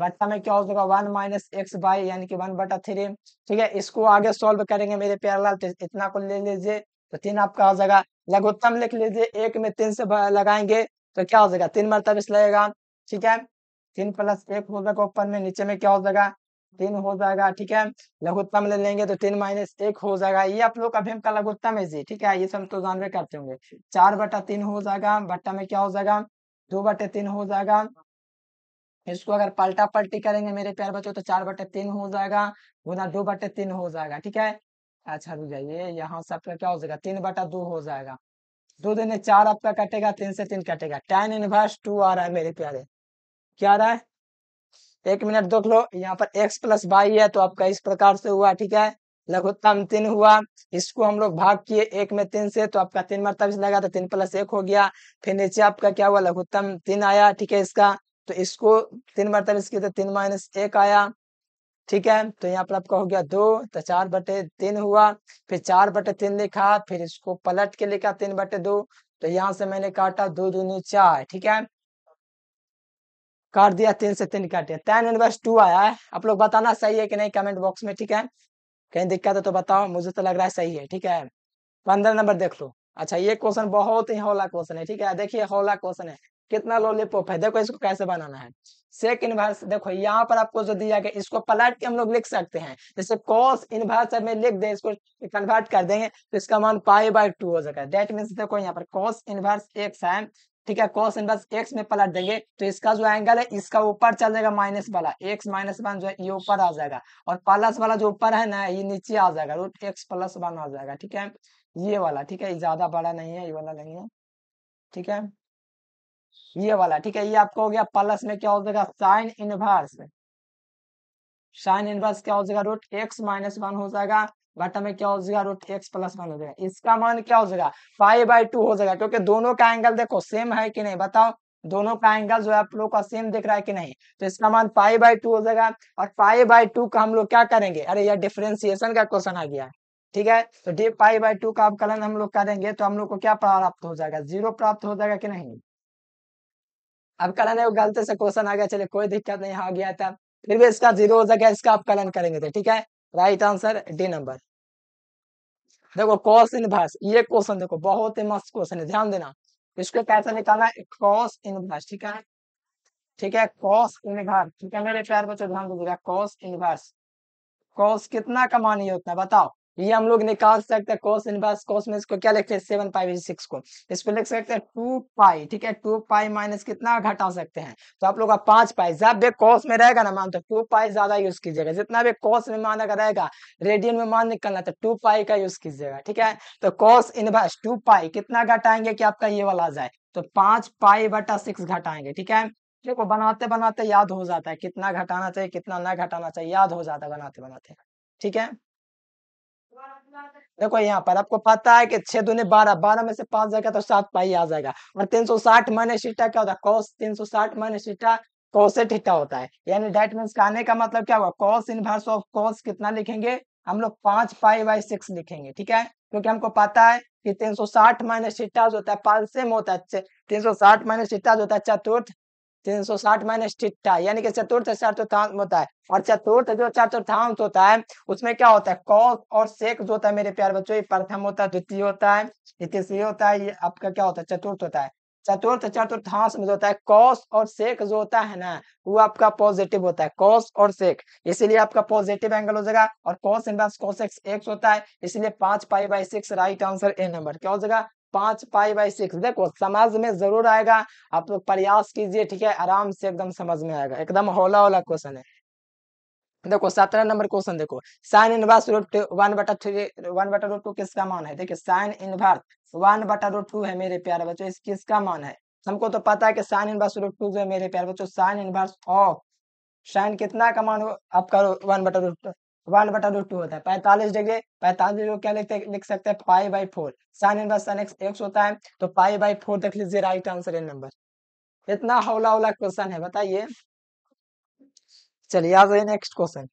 बट्टा में क्या हो जाएगा वन माइनस एक्स बाई यानी कि वन बटा थ्री ठीक है इसको आगे सॉल्व करेंगे मेरे प्यार तो इतना को ले लीजिए तो तीन आपका हो जाएगा लघुत्तम लिख लीजिए एक में तीन से लगाएंगे तो क्या हो जाएगा तीन मरतब इस लगेगा ठीक है तीन प्लस एक हो जाएगा ऊपर में नीचे में क्या हो जाएगा तीन हो जाएगा ठीक है लघुत्तम ले लेंगे तो तीन माइनस एक हो जाएगा ये आप लोग अभी का लघुत्तम है जी ठीक है ये सब तो जानवे करते होंगे चार बटा तीन हो जाएगा बट्टा में क्या हो जाएगा दो बटे तीन हो जाएगा इसको अगर पलटा पलटी करेंगे मेरे प्यार बच्चों तो चार बटे तीन हो जाएगा गुना दो बटे तीन हो जाएगा ठीक है अच्छा रुक जाइए यहाँ से आपका क्या हो जाएगा तीन बटा दो हो जाएगा दो दिन चार आपका कटेगा तीन से तीन कटेगा टेन इनवर्स टू आ रहा है मेरे प्यारे क्या आ रहा है एक मिनट देख लो यहाँ पर एक्स प्लस वाई है तो आपका इस प्रकार से हुआ ठीक है लघुत्तम तीन हुआ इसको हम लोग भाग किए एक में तीन से तो आपका तीन मरतब लगा तो तीन प्लस एक हो गया फिर नीचे आपका क्या हुआ लघुत्तम तीन आया ठीक है इसका तो इसको तीन मरतब इसके तो तीन माइनस एक आया ठीक है तो यहाँ पर आपका हो गया दो तो चार बटे तीन हुआ फिर चार बटे तीन लिखा फिर इसको पलट के लिखा तीन बटे दो तो यहाँ से मैंने काटा दो दूनी चार ठीक है काट दिया तीन से तीन काट दिया टेन इनवर्स टू आया है आप लोग बताना सही है कि नहीं कमेंट बॉक्स में ठीक है कहीं दिक्कत है तो बताओ मुझे तो लग रहा है सही है ठीक है पंद्रह नंबर देख लो अच्छा ये क्वेश्चन बहुत ही हौला क्वेश्चन है ठीक है देखिए हौला क्वेश्चन है कितना लॉलीपॉप है देखो इसको कैसे बनाना है सेक इनवर्स देखो यहाँ पर आपको जो दिया गया इसको पलट के हम लोग लिख सकते हैं जैसे कॉस इनवर्स में लिख दे इसको कन्वर्ट कर देंगे तो इसका मान पाई बाय टू हो जाएगा डेट मीन देखो यहाँ पर कॉस इनवर्स एक्स है ठीक है कॉस इनवर्स एक्स में पलट देंगे तो इसका जो एंगल है इसका ऊपर चल जाएगा माइनस वाला एक्स माइनस वन जो है ये ऊपर आ जाएगा और प्लस वाला जो ऊपर है ना ये नीचे आ जाएगा रूट एक्स प्लस वन आ जाएगा ठीक है ये वाला ठीक है ज्यादा बड़ा नहीं है ये वाला नहीं है ठीक है ये वाला ठीक है ये आपको हो गया प्लस में क्या हो जाएगा साइन इनवर्स साइन इनवर्स क्या हो जाएगा रूट एक्स माइनस वन हो जाएगा बटा में क्या हो जाएगा रूट एक्स प्लस वन हो जाएगा इसका मान क्या हो जाएगा फाइव बाई टू हो जाएगा क्योंकि दोनों का एंगल देखो सेम है कि नहीं बताओ दोनों का एंगल जो है आप लोग का सेम दिख रहा है कि नहीं तो इसका मान फाइव बाई टू हो जाएगा और फाइव बाई टू का हम लोग क्या करेंगे अरे यार डिफ्रेंसिएशन का क्वेश्चन आ गया ठीक है तो डी फाइव बाई टू का अवकलन हम लोग करेंगे तो हम लोग को क्या प्राप्त हो जाएगा जीरो प्राप्त हो जाएगा कि नहीं अवकलन है वो गलती से क्वेश्चन आ गया चले कोई दिक्कत नहीं आ गया था फिर भी इसका जीरो हो जाएगा इसका अवकलन करेंगे तो, ठीक है राइट आंसर डी नंबर देखो कॉस इनवर्स ये क्वेश्चन देखो बहुत ही मस्त क्वेश्चन है ध्यान देना इसको कैसे निकालना है कॉस इनवर्स ठीक है ठीक है कॉस इनवर्स ठीक है मेरे प्यार बच्चों ध्यान दीजिएगा कॉस इनवर्स कॉस कितना का मान उतना होता है बताओ ये हम लोग निकाल सकते हैं कॉस इनवर्स कॉस में इसको क्या लिखते हैं सेवन पाई सिक्स को इसको लिख सकते हैं टू पाई ठीक है टू पाई माइनस कितना घटा सकते हैं तो आप लोग का पांच पाई जब भी कॉस में रहेगा ना मान तो टू पाई ज्यादा यूज कीजिएगा जितना भी कॉस में मान अगर रहेगा रेडियन में मान निकलना तो टू पाई का यूज कीजिएगा ठीक है तो कॉस इनवर्स टू पाई कितना घटाएंगे कि आपका ये वाला जाए तो पांच पाई बटा सिक्स घटाएंगे ठीक है देखो बनाते बनाते याद हो जाता है कितना घटाना चाहिए कितना ना घटाना चाहिए याद हो जाता है बनाते बनाते ठीक है देखो यहाँ पर आपको पता है कि छह दुनिया बारह बारह में से पांच जाएगा तो सात पाई आ जाएगा और तीन सौ साठ माइनस सीटा क्या होता है कॉस तीन सौ साठ माइनस सीटा कोसे थीटा होता है यानी डेट मीन आने का मतलब क्या cos cos inverse of cos कितना लिखेंगे हम लोग पांच पाई बाई सिक्स लिखेंगे ठीक है क्योंकि हमको पता है कि तीन सौ साठ माइनस सीटा जो होता है पालसेम होता है तीन सौ साठ माइनस सीटा जो होता है चतुर्थ तीन सौ साठ माइनस टिट्टा यानी कि चतुर्थ चतुर्थांश तो होता है और चतुर्थ जो चतुर्थांश तो होता है उसमें क्या होता है कौ और सेक जो होता है मेरे प्यार बच्चों ये प्रथम होता है द्वितीय होता है ये तीसरी होता है ये आपका क्या होता है चतुर्थ होता है चतुर्थ चतुर्थांश में जो होता है कौश और सेक जो होता है ना वो आपका पॉजिटिव होता है कौश और सेक इसीलिए आपका पॉजिटिव एंगल हो जाएगा और कौश इन कौश एक्स एक्स होता है इसलिए पांच pi by six right answer A number क्या हो जाएगा पांच पाई बाई सिक्स देखो समझ में जरूर आएगा आप लोग प्रयास कीजिए ठीक है आराम से एकदम समझ में आएगा एकदम होला होला क्वेश्चन है देखो सत्रह नंबर क्वेश्चन देखो साइन इनवर्स रूट वन बटा थ्री वन बटा रूट टू किसका मान है देखिए साइन इनवर्स वन बटा रूट टू है मेरे प्यारे बच्चों इस किसका मान है हमको तो पता है कि साइन इनवर्स रूट टू जो है मेरे प्यारे बच्चों साइन इनवर्स ऑफ साइन कितना का मान आपका वन बटा रूट वन बटा रूट टू होता है पैंतालीस डिग्री पैंतालीस डिग्री क्या लिखते लिख सकते हैं pi by four sine inverse sine x x होता है तो पाई बाई फोर देख लीजिए राइट आंसर है नंबर इतना हौला हौला क्वेश्चन है बताइए चलिए आ जाइए नेक्स्ट क्वेश्चन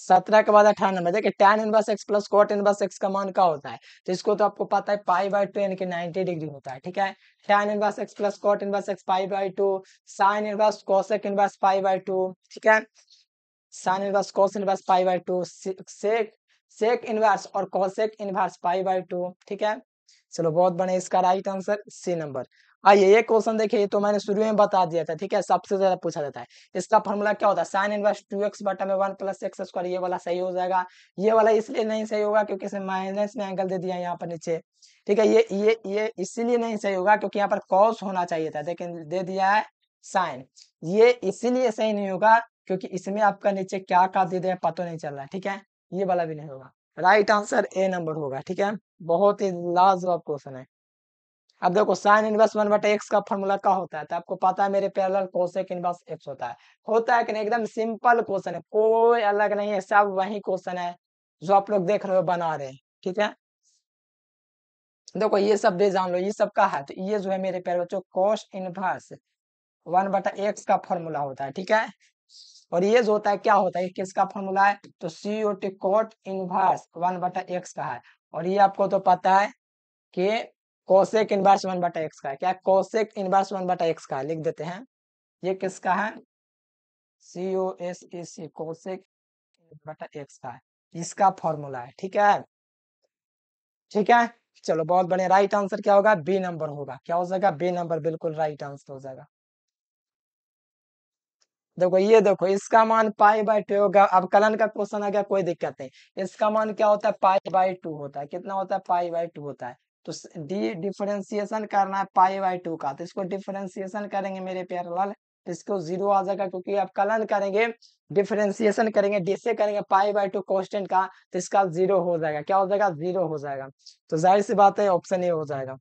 सत्रह के बाद अठारह नंबर देखिए tan inverse x plus cot inverse x का मान का होता है तो इसको तो आपको पता है पाई बाई टू यानी नाइनटी डिग्री होता है ठीक है tan inverse x plus cot inverse x pi by two sine inverse cosec inverse pi by two ठीक है sine inverse cos inverse pi by two sec sec inverse और cosec inverse pi by two ठीक है चलो बहुत बने इसका right answer C number आइए ये क्वेश्चन देखिए ये तो मैंने शुरू में बता दिया था ठीक है सबसे ज्यादा पूछा जाता है इसका फॉर्मूला क्या होता है साइन इनवर्स टू एक्स बटा में वन प्लस एक्स स्क्वायर ये वाला सही हो जाएगा ये वाला इसलिए नहीं सही होगा क्योंकि इसमें माइनस में एंगल दे दिया यहाँ पर नीचे ठीक है ये ये ये इसीलिए नहीं सही होगा क्योंकि यहाँ पर कॉस होना चाहिए था लेकिन दे दिया है साइन ये इसीलिए सही नहीं होगा क्योंकि इसमें आपका नीचे क्या का दे दिया पता नहीं चल रहा है ठीक है ये वाला भी नहीं होगा राइट आंसर ए नंबर होगा ठीक है बहुत ही लाजवाब क्वेश्चन है अब देखो साइन इनवर्स वन बटा एक्स का फॉर्मूला क्या होता है तो आपको पता है मेरे पैरेलल कोसेक इनवर्स एक्स होता है होता है कि नहीं एकदम सिंपल क्वेश्चन है कोई अलग नहीं है सब वही क्वेश्चन है जो आप लोग देख रहे हो बना रहे हैं ठीक है देखो ये सब भी जान लो ये सब का है तो ये जो है मेरे प्यारे बच्चों कोस इनवर्स वन बटा एक्स का फॉर्मूला होता है ठीक है और ये जो होता है क्या होता है किसका फॉर्मूला है तो टी कोट इनवर्स वन बटा एक्स का है और ये आपको तो पता है कि कोसेक इनवर्स वन बटा एक्स का है क्या कोसेक इनवर्स वन बटा एक्स का है लिख देते हैं ये किसका है C O S E C cosec बटा एक्स का है इसका फॉर्मूला है ठीक है ठीक है चलो बहुत बढ़िया राइट आंसर क्या होगा बी नंबर होगा क्या हो जाएगा बी नंबर बिल्कुल राइट आंसर हो जाएगा देखो ये देखो इसका मान पाई बाय टू होगा अब कलन का क्वेश्चन आ गया कोई दिक्कत नहीं इसका मान क्या होता है पाई बाय टू होता है कितना होता है पाई बाय टू होता है तो डी डिफरेंशिएशन करना है पाई बाय टू का तो इसको डिफरेंशिएशन करेंगे मेरे प्यार लाल तो इसको जीरो आ जाएगा क्योंकि आप कलन करेंगे डिफरेंशिएशन करेंगे डी से करेंगे पाई बाय टू कॉन्स्टेंट का तो इसका जीरो हो जाएगा क्या हो जाएगा जीरो हो जाएगा तो जाहिर सी बात है ऑप्शन ए हो जाएगा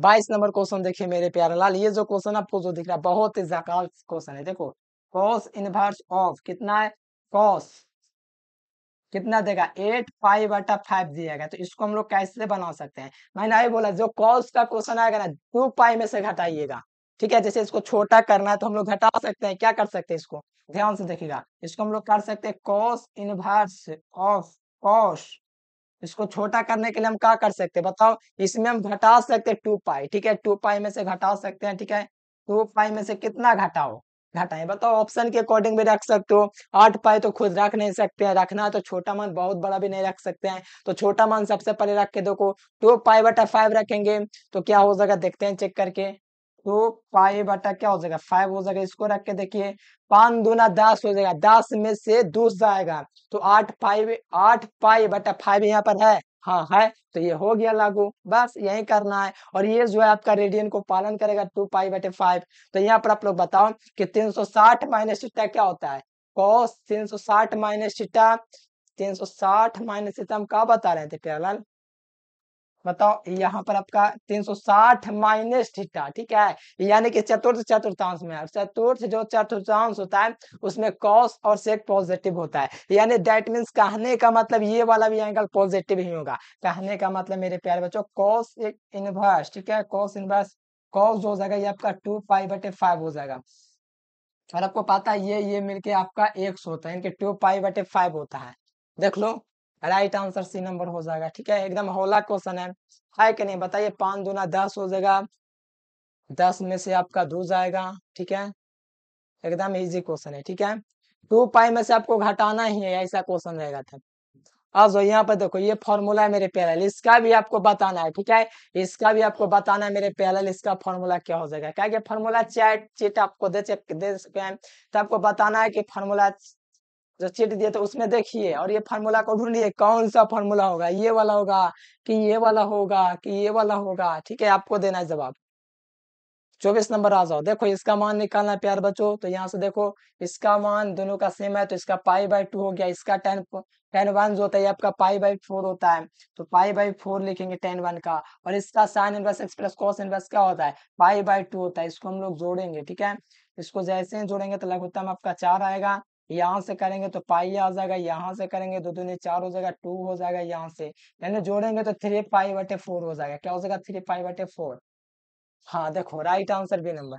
बाईस नंबर क्वेश्चन देखिए मेरे प्यारे लाल ये जो क्वेश्चन आपको जो दिख रहा है बहुत ही जकाल क्वेश्चन है देखो कॉस इनवर्स ऑफ कितना है कॉस कितना देगा एट फाइव बटा फाइव दिया गया तो इसको हम लोग कैसे बना सकते हैं मैंने आई बोला जो कॉस का क्वेश्चन आएगा ना टू पाई में से घटाइएगा ठीक है जैसे इसको छोटा करना है तो हम लोग घटा सकते हैं क्या कर सकते हैं इसको ध्यान से देखिएगा इसको हम लोग कर सकते हैं कॉस इनवर्स ऑफ कॉस इसको छोटा करने के लिए हम क्या कर सकते हैं बताओ इसमें हम घटा सकते हैं टू पाई ठीक है टू पाई में से घटा सकते हैं ठीक है टू पाई में से कितना घटाओ घटाए बताओ ऑप्शन के अकॉर्डिंग भी रख सकते हो आठ पाई तो खुद रख नहीं सकते हैं रखना तो छोटा मान बहुत बड़ा भी नहीं रख सकते हैं तो छोटा मान सबसे पहले रख के देखो टू पाई बटा फाइव रखेंगे तो क्या हो जाएगा देखते हैं चेक करके तो पाए बटा क्या हो जाएगा फाइव हो जाएगा इसको रख के देखिए पांच दूना दस हो जाएगा दस में से दूस जाएगा तो आठ फाइव आठ पाई बटा फाइव यहाँ पर है हाँ है तो ये हो गया लागू बस यही करना है और ये जो है आपका रेडियन को पालन करेगा टू पाई बटे फाइव तो यहाँ पर आप लोग बताओ कि तीन सौ साठ माइनस चिट्टा क्या होता है कॉस तीन सौ साठ माइनस चिट्टा तीन सौ साठ माइनस चिट्टा हम क्या बता रहे थे प्यालाल बताओ यहाँ पर आपका 360 माइनस थीटा ठीक है यानी कि चतुर्थ चतुर्थांश में चतुर्थ जो चतुर्थांश होता है उसमें कॉस और सेक पॉजिटिव होता है यानी दैट मीन्स कहने का मतलब ये वाला भी एंगल पॉजिटिव ही होगा कहने का मतलब मेरे प्यारे बच्चों कॉस एक इनवर्स ठीक है कॉस इनवर्स कॉस हो जाएगा ये आपका टू फाइव बटे फाइव हो जाएगा और आपको पता है ये ये मिलके आपका एक्स होता है इनके टू पाई बटे फाइव होता है देख लो राइट आंसर सी नंबर हो जाएगा ठीक है एकदम होला क्वेश्चन है है कि नहीं बताइए पाँच दूना दस हो जाएगा दस में से आपका दो जाएगा ठीक है एकदम इजी क्वेश्चन है ठीक है टू पाई में से आपको घटाना ही है ऐसा क्वेश्चन रहेगा था आज यहाँ पर देखो ये फॉर्मूला है मेरे पैरल इसका भी आपको बताना है ठीक है इसका भी आपको बताना है मेरे पैरल इसका फॉर्मूला क्या हो जाएगा क्या फॉर्मूला चैट चिट आपको दे, दे सकते हैं तो आपको बताना है कि फॉर्मूला जो चीट दिए तो उसमें देखिए और ये फार्मूला को ढूंढिए कौन सा फार्मूला होगा ये वाला होगा कि ये वाला होगा कि ये वाला होगा ठीक है आपको देना है जवाब चौबीस नंबर आ जाओ देखो इसका मान निकालना है प्यार बच्चों तो यहाँ से देखो इसका मान दोनों का सेम है तो इसका पाई बाई टू हो गया इसका टेन टेन वन जो होता है आपका पाई बाई फोर होता है तो पाई बाई फोर लिखेंगे टेन वन का और इसका sine inverse x plus cos inverse क्या होता है पाई बाई टू होता है इसको हम लोग जोड़ेंगे ठीक है इसको जैसे ही जोड़ेंगे तो लघुत्तम आपका चार आएगा यहाँ से करेंगे तो पाई आ जाएगा यहाँ से करेंगे दो दूनी चार हो जाएगा टू हो जाएगा यहाँ से यानी जोड़ेंगे तो थ्री पाई बटे फोर हो जाएगा क्या हो जाएगा थ्री पाई बटे फोर हाँ देखो राइट आंसर भी नंबर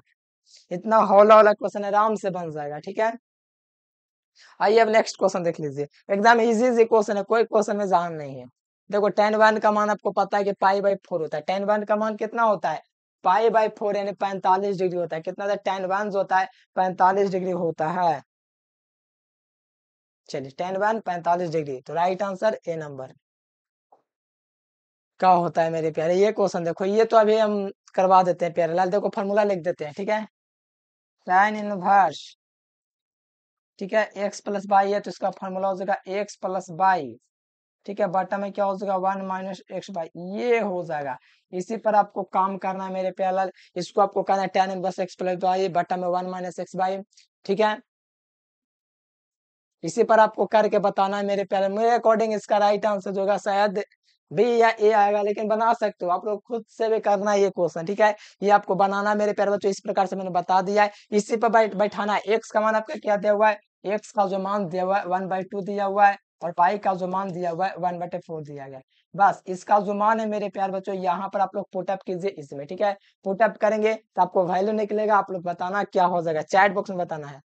इतना हौला हौला क्वेश्चन आराम से बन जाएगा ठीक है आइए अब नेक्स्ट क्वेश्चन देख लीजिए एकदम इजी इजी क्वेश्चन है कोई क्वेश्चन में जान नहीं है देखो टेन वन का मान आपको पता है कि पाई बाई फोर होता है टेन वन का मान कितना होता है पाई बाई फोर यानी पैंतालीस डिग्री होता है कितना टेन वन जो होता है पैंतालीस डिग्री होता है चलिए टेन वन पैंतालीस डिग्री तो राइट आंसर ए नंबर क्या होता है मेरे प्यारे ये क्वेश्चन देखो ये तो अभी हम करवा देते हैं प्यारे लाल देखो फॉर्मूला लिख देते हैं ठीक है लाइन इनवर्स ठीक है एक्स प्लस बाई है तो इसका फॉर्मूला हो जाएगा एक्स प्लस बाई ठीक है बटा में क्या हो जाएगा वन माइनस एक्स बाई ये हो जाएगा इसी पर आपको काम करना है मेरे प्यारे लाल इसको आपको करना है tan inverse x plus y बटा में वन माइनस एक्स बाई ठीक है इसी पर आपको करके बताना है मेरे प्यारे मेरे अकॉर्डिंग इसका राइट आंसर जो होगा शायद बी या ए आएगा लेकिन बना सकते हो आप लोग खुद से भी करना है ये क्वेश्चन ठीक है ये आपको बनाना मेरे प्यारे बच्चों इस प्रकार से मैंने बता दिया है इसी पर बैठ बैठाना है एक्स का मान आपका क्या दिया हुआ है एक्स का जो मान दिया हुआ है वन बाई टू दिया हुआ है और पाई का जो मान दिया हुआ है वन बटे फोर दिया गया बस इसका जो मान है मेरे प्यार बच्चों यहाँ पर आप लोग पुटअप कीजिए इसमें ठीक है पुटअप करेंगे तो आपको वैल्यू निकलेगा आप लोग बताना क्या हो जाएगा चैट बॉक्स में बताना है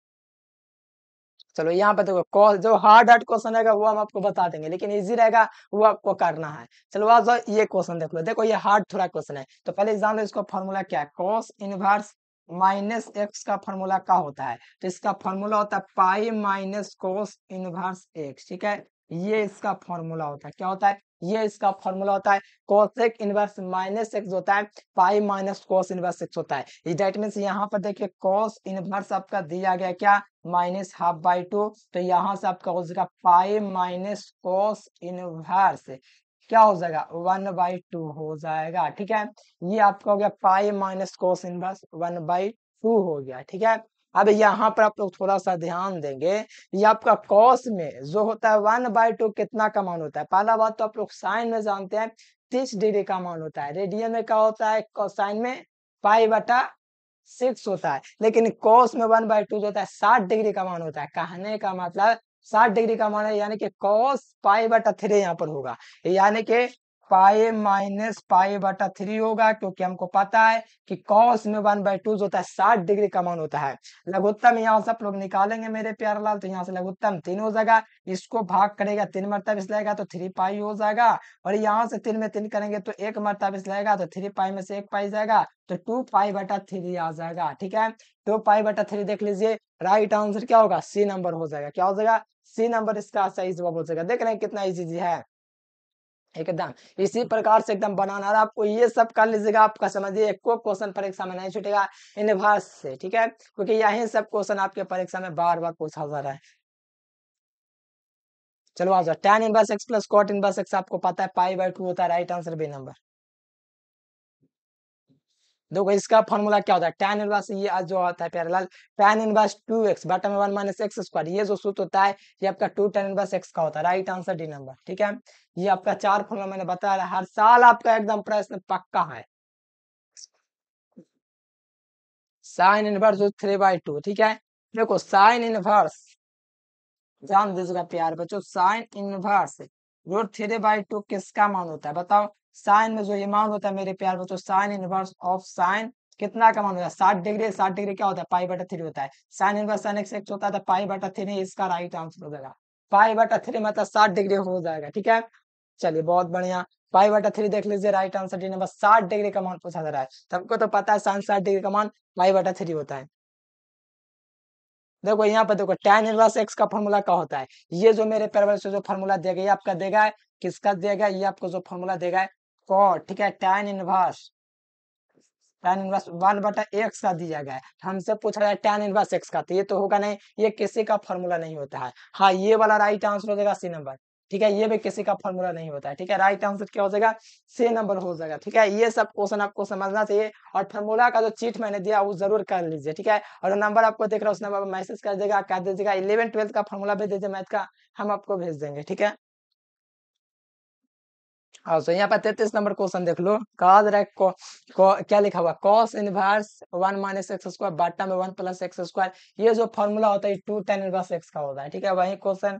चलो यहाँ पे देखो कॉस जो हार्ड हार्ड क्वेश्चन रहेगा वो हम आपको बता देंगे लेकिन इजी रहेगा वो आपको करना है चलो आज ये क्वेश्चन देख लो देखो ये हार्ड थोड़ा क्वेश्चन है तो पहले एग्जाम इसका फॉर्मूला क्या है कॉस इनवर्स माइनस एक्स का फॉर्मूला क्या होता है तो इसका फॉर्मूला होता है pi minus cos inverse x ठीक है ये इसका फॉर्मूला होता है क्या होता है ये इसका फॉर्मूला होता है कोसेक इनवर्स माइनस एक्स होता है pi minus cos inverse x होता है डेट मीन यहाँ पर देखिए कोस इनवर्स आपका दिया गया क्या माइनस हाफ बाई टू तो यहाँ से आपका हो जाएगा पाई माइनस कोस इनवर्स क्या हो जाएगा वन बाई टू हो जाएगा ठीक है ये आपका हो गया pi minus cos inverse one by two हो गया ठीक है अब यहाँ पर आप लोग थोड़ा सा ध्यान देंगे ये आपका कॉस में जो होता है वन बाय टू कितना का मान होता है पहला बात तो आप लोग साइन में जानते हैं तीस डिग्री का मान होता है रेडियन में क्या होता है साइन में पाई बटा सिक्स होता है लेकिन कॉस में वन बाय टू जो होता है साठ डिग्री का मान होता है कहने का मतलब साठ डिग्री का मान है यानी कि कॉस पाई बटा थ्री यहाँ पर होगा यानी कि पाए माइनस पाए बटा थ्री होगा क्योंकि हमको पता है कि कॉस में वन बाई टू जो होता है साठ डिग्री का मान होता है लघुत्तम यहाँ से आप लोग निकालेंगे मेरे प्यार लाल तो यहाँ से लघुत्तम तीन हो जाएगा इसको भाग करेगा तीन बिस लगेगा तो थ्री पाई हो जाएगा और यहाँ से तीन में तीन करेंगे तो एक बिस लगेगा तो थ्री पाई में से एक पाई जाएगा तो टू पाई बटा थ्री आ जाएगा ठीक है टू पाई बटा थ्री देख लीजिए राइट आंसर क्या होगा सी नंबर हो जाएगा क्या हो जाएगा सी नंबर इसका सही जवाब हो जाएगा देख रहे हैं कितना इजी है एकदम इसी प्रकार से एकदम बनाना रहा आपको ये सब कर लीजिएगा आपका समझिए एक क्वेश्चन परीक्षा में नहीं छूटेगा इन भाष से ठीक है क्योंकि यही सब क्वेश्चन आपके परीक्षा में बार बार पूछा जा रहा है चलो आ जाओ टेन बस एक्स प्लस कॉट बस एक्स आपको पता है पाई बाई टू होता है राइट आंसर बी नंबर देखो इसका फॉर्मूला क्या होता है टेन इनवर्स ये आज जो होता है parallel tan inverse two x बटम वन माइनस एक्स स्क्वायर ये जो सूत्र होता है ये आपका टू टेन इनवर्स एक्स का होता है राइट आंसर डी नंबर ठीक है ये आपका चार फॉर्मूला मैंने बताया हर साल आपका एकदम प्रश्न पक्का है sine inverse three by two ठीक है देखो साइन इनवर्स जान दीजिएगा प्यार बच्चों sine inverse root three by two किसका मान होता है बताओ साइन में जो अमाउंट होता है मेरे प्यार वो तो साइन इनवर्स ऑफ साइन कितना का मान होता है साठ डिग्री साठ डिग्री क्या होता है पाई बटा थ्री होता है sine inverse sine x x होता है तो पाई बटा थ्री इसका राइट आंसर हो जाएगा पाई बटा थ्री मतलब साठ डिग्री हो जाएगा ठीक है चलिए बहुत बढ़िया पाई बटा थ्री देख लीजिए राइट आंसर डी नंबर साठ डिग्री का मान पूछा जा रहा है सबको तो पता है साइन साठ डिग्री का मान पाई बटा थ्री होता है देखो यहाँ पर देखो टेन इनवर्स एक्स का फॉर्मूला क्या होता है ये जो मेरे पैरवल से जो फॉर्मूला देगा ये आपका देगा किसका देगा ये आपको जो फॉर्मूला देगा है कॉट ठीक है tan inverse tan inverse one बटा एक्स का दिया गया है हमसे पूछा जाए टैन इनवर्स एक्स का तो ये तो होगा नहीं ये किसी का फॉर्मूला नहीं होता है हाँ ये वाला राइट आंसर हो जाएगा सी नंबर ठीक है ये भी किसी का फॉर्मूला नहीं होता है ठीक है राइट आंसर क्या हो जाएगा सी नंबर हो जाएगा ठीक है ये सब क्वेश्चन आपको समझना चाहिए और फॉर्मूला का जो चीट मैंने दिया वो जरूर कर लीजिए ठीक है और नंबर आपको देख रहा है उस नंबर पर मैसेज कर देगा कर दीजिएगा इलेवन ट्वेल्थ का फॉर्मूला भेज दीजिए मैथ का हम आपको भेज देंगे ठीक है हाँ, सो यहाँ पर तैतीस नंबर क्वेश्चन देख लो कहा रैक को, को, क्या लिखा हुआ cos inverse one minus x square बाटा में वन प्लस एक्स स्क्वायर ये जो फॉर्मूला होता है टू टेन इनवर्स एक्स का होता है ठीक है वही क्वेश्चन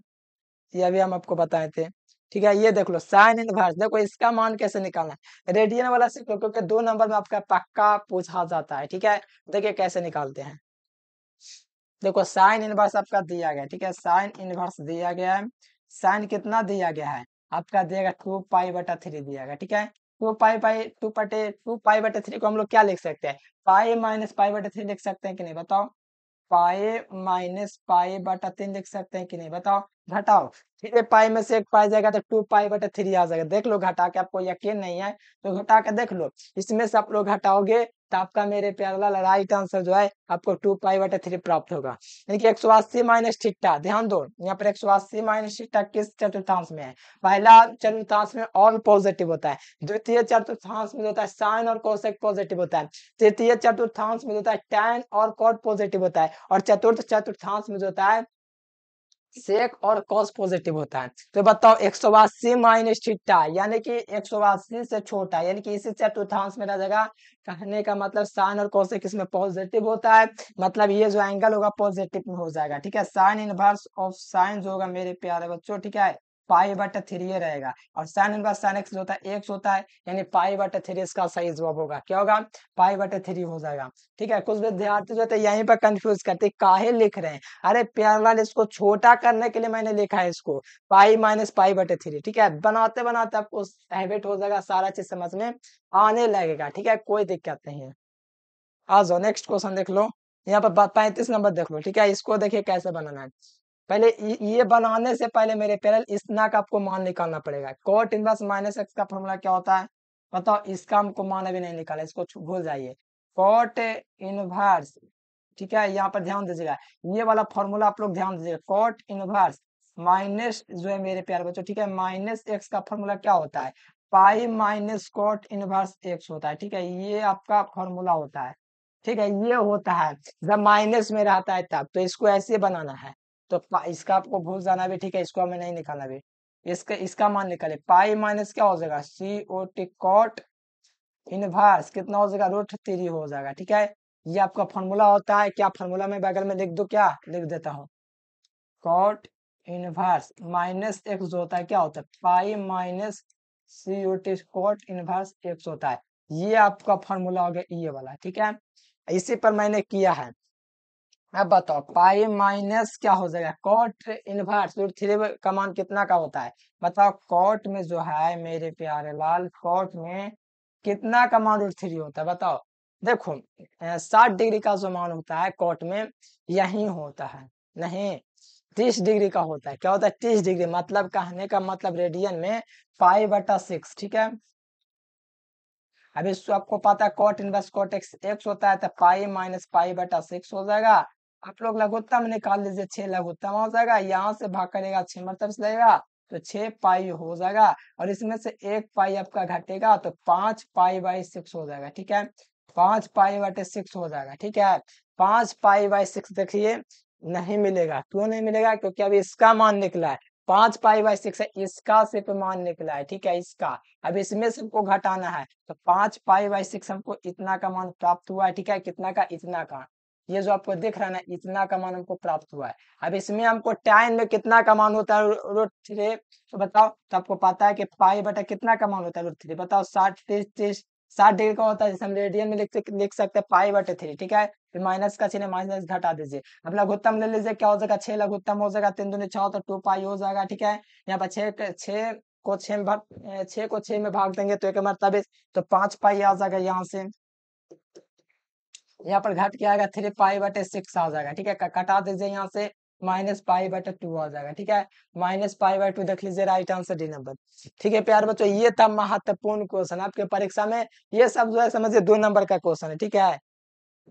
ये भी हम आपको बताए थे ठीक है ये देख लो साइन इनवर्स देखो इसका मान कैसे निकालना है रेडियन वाला सीख लो क्योंकि दो नंबर में आपका पक्का पूछा जाता है ठीक है देखिए कैसे निकालते हैं देखो साइन इनवर्स आपका दिया गया ठीक है साइन इनवर्स दिया गया है साइन कितना दिया गया है आपका दिएगा टू पाई बटा थ्री दिएगा ठीक है टू पाई पाई टू पटे टू पाई बटे थ्री को हम लोग क्या लिख सकते हैं पाई माइनस पाई बटे थ्री लिख सकते हैं कि नहीं बताओ पाए माइनस पाए बटा तीन लिख सकते हैं कि नहीं बताओ घटाओ फिर पाई में से एक पाई जाएगा तो टू पाई बटा थ्री आ जाएगा देख लो घटा के आपको यकीन नहीं है तो घटा के देख लो इसमें से आप लोग घटाओगे तो आपका मेरे प्यारा लड़ाई का आंसर जो है आपको टू पाई बटे थ्री प्राप्त होगा यानी कि एक सौ अस्सी माइनस ठिट्टा ध्यान दो यहाँ पर एक सौ अस्सी माइनस ठिट्टा किस चतुर्थांश में है पहला चतुर्थांश में ऑल पॉजिटिव होता है द्वितीय चतुर्थांश में होता है साइन और कोसेक पॉजिटिव होता है तृतीय चतुर्थांश में होता है टैन और कॉट पॉजिटिव होता है और चतुर्थ चतुर्थांश में जो होता है सेक और कॉस पॉजिटिव होता है तो बताओ एक सौ अस्सी माइनस छिट्टा यानी कि एक सौ अस्सी से छोटा यानी कि इसी से टू में रह जाएगा कहने का मतलब साइन और कॉसेक इसमें पॉजिटिव होता है मतलब ये जो एंगल होगा पॉजिटिव में हो जाएगा ठीक है साइन इनवर्स ऑफ साइन जो होगा मेरे प्यारे बच्चों ठीक है पाई बट थ्री रहेगा और साइन इन साइन एक्स जो होता है एक्स होता है यानी पाई बट थ्री इसका सही जवाब होगा क्या होगा पाई बट थ्री हो जाएगा ठीक है कुछ विद्यार्थी जो है यहीं पर कंफ्यूज करते काहे लिख रहे हैं अरे पैरल इसको छोटा करने के लिए मैंने लिखा है इसको पाई माइनस पाई बटे थ्री ठीक है बनाते बनाते आपको हैबिट हो जाएगा सारा चीज समझ में आने लगेगा ठीक है कोई दिक्कत नहीं है आ जाओ नेक्स्ट क्वेश्चन देख लो यहाँ पर पैंतीस नंबर देख लो ठीक है इसको देखिए कैसे बनाना है पहले ये बनाने से पहले मेरे पैरल इतना का आपको मान निकालना पड़ेगा कोट इनवर्स माइनस एक्स का फॉर्मूला क्या होता है बताओ इसका हमको मान अभी नहीं निकाला इसको भूल जाइए कोट इनवर्स ठीक है यहाँ पर ध्यान दीजिएगा ये वाला फॉर्मूला आप लोग ध्यान दीजिएगा कोट इनवर्स माइनस जो है मेरे प्यार बच्चों ठीक है माइनस एक्स का फॉर्मूला क्या होता है pi minus cot inverse x होता है ठीक है ये आपका फॉर्मूला होता है ठीक है ये होता है जब माइनस में रहता है तब तो इसको ऐसे बनाना है तो इसका आपको भूल जाना भी ठीक है इसको हमें नहीं निकालना भी इसका इसका मान निकाले पाई माइनस क्या हो जाएगा C O T cot inverse कितना हो जाएगा रूट थ्री हो जाएगा ठीक है ये आपका फॉर्मूला होता है क्या फॉर्मूला में बगल में लिख दो क्या लिख देता हूँ कॉट इनवर्स माइनस एक्स जो होता है क्या होता है pi minus C O T cot inverse x होता है ये आपका फॉर्मूला हो गया ये वाला ठीक है इसी पर मैंने किया है अब बताओ पाई माइनस क्या हो जाएगा कॉट इनवर्स रूट थ्री का मान कितना का होता है बताओ कॉट में जो है मेरे प्यारे लाल कॉट में कितना का मान रूट थ्री होता है बताओ देखो साठ डिग्री का जो मान होता है कॉट में यही होता है नहीं तीस डिग्री का होता है क्या होता है तीस डिग्री मतलब कहने का मतलब रेडियन में फाइव बटा सिक्स ठीक है अभी आपको पता है cot inverse cot x x होता है तो पाई माइनस पाई बटा सिक्स हो जाएगा आप लोग लघुत्तम निकाल लीजिए छह लघुत्तम हो जाएगा यहाँ से भाग करेगा छह मतलब लगेगा तो छह पाई हो जाएगा और इसमें से एक पाई आपका घटेगा तो पांच पाई बाई सिक्स हो जाएगा ठीक है पांच पाई बटे सिक्स हो जाएगा ठीक है पांच पाई बाई सिक्स देखिए नहीं मिलेगा क्यों नहीं मिलेगा क्योंकि अभी इसका मान निकला है पांच पाई बाई सिक्स है इसका सिर्फ मान निकला है ठीक है इसका अब इसमें से हमको घटाना है तो पांच पाई बाई सिक्स हमको इतना का मान प्राप्त हुआ है ठीक है कितना का इतना का ये जो आपको दिख रहा है ना इतना का मान हमको प्राप्त हुआ है अब इसमें हमको टाइम में कितना का मान होता है रूट थ्री तो बताओ तो आपको पता है कि पाई बटा कितना का मान होता है रूट थ्री बताओ साठ तीस तीस साठ डिग्री का होता है जैसे हम रेडियन में लिख लिख सकते हैं पाई बटे थ्री ठीक है फिर माइनस का चिन्ह माइनस घटा दीजिए अब लघुत्तम ले लीजिए क्या हो जाएगा छह लघुत्तम हो जाएगा तीन दूनी छह तो टू पाई हो जाएगा ठीक है यहाँ पर छह छह को छह में भाग छह को छह में भाग देंगे तो एक मरतबे तो पांच पाई आ जाएगा यहाँ से यहाँ पर घट के आएगा थ्री पाई बटे सिक्स आ जाएगा ठीक है कटा दीजिए यहाँ से माइनस पाई बटे टू आ जाएगा ठीक है माइनस पाई बाई टू देख लीजिए राइट आंसर डी नंबर ठीक है प्यार बच्चों ये था महत्वपूर्ण क्वेश्चन आपके परीक्षा में ये सब जो है समझिए दो नंबर का क्वेश्चन है ठीक है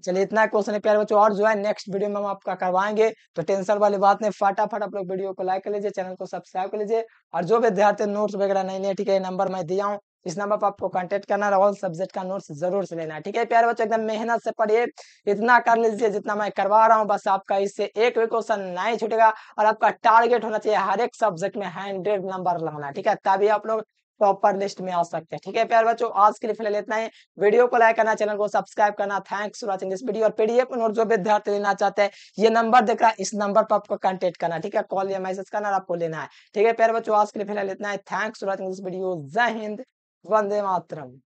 चलिए इतना क्वेश्चन है प्यारे बच्चों और जो है नेक्स्ट वीडियो में हम आपका करवाएंगे तो टेंशन वाली बात नहीं फटाफट आप लोग वीडियो को लाइक कर लीजिए चैनल को सब्सक्राइब कर लीजिए और जो विद्यार्थी नोट्स वगैरह नहीं है ठीक है नंबर मैं दिया हूँ इस नंबर पर आपको कांटेक्ट करना ऑल सब्जेक्ट का नोट्स जरूर से लेना ठीक है प्यारे बच्चों एकदम मेहनत से पढ़िए इतना कर लीजिए जितना मैं करवा रहा हूँ बस आपका इससे एक भी क्वेश्चन नहीं छूटेगा और आपका टारगेट होना चाहिए हर एक सब्जेक्ट में हंड्रेड नंबर लाना ठीक है तभी आप लोग प्रॉपर लिस्ट में आ सकते हैं ठीक है प्यार बच्चों आज के लिए फिलहाल इतना ही वीडियो को लाइक करना चैनल को सब्सक्राइब करना thanks for watching this video और पीडीएफ नोट जो विद्यार्थी लेना चाहते हैं ये नंबर देख रहा है इस नंबर पर आपको कॉन्टेक्ट करना ठीक है कॉल या मैसेज करना आपको लेना है ठीक है प्यार बच्चों आज के लिए फिलहाल इतना है thanks for watching this video जय हिंद वंदे मातरम